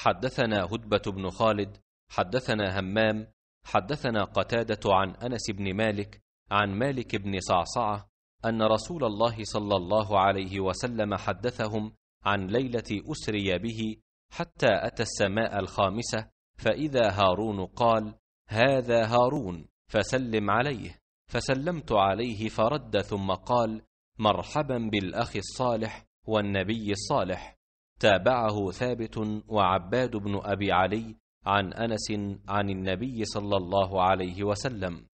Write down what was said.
حدثنا هدبة بن خالد حدثنا همام حدثنا قتادة عن أنس بن مالك عن مالك بن صعصعة أن رسول الله صلى الله عليه وسلم حدثهم عن ليلة أسري به حتى أتى السماء الخامسة فإذا هارون قال هذا هارون فسلم عليه فسلمت عليه فرد ثم قال مرحبا بالأخ الصالح والنبي الصالح تابعه ثابت وعباد بن أبي علي عن أنس عن النبي صلى الله عليه وسلم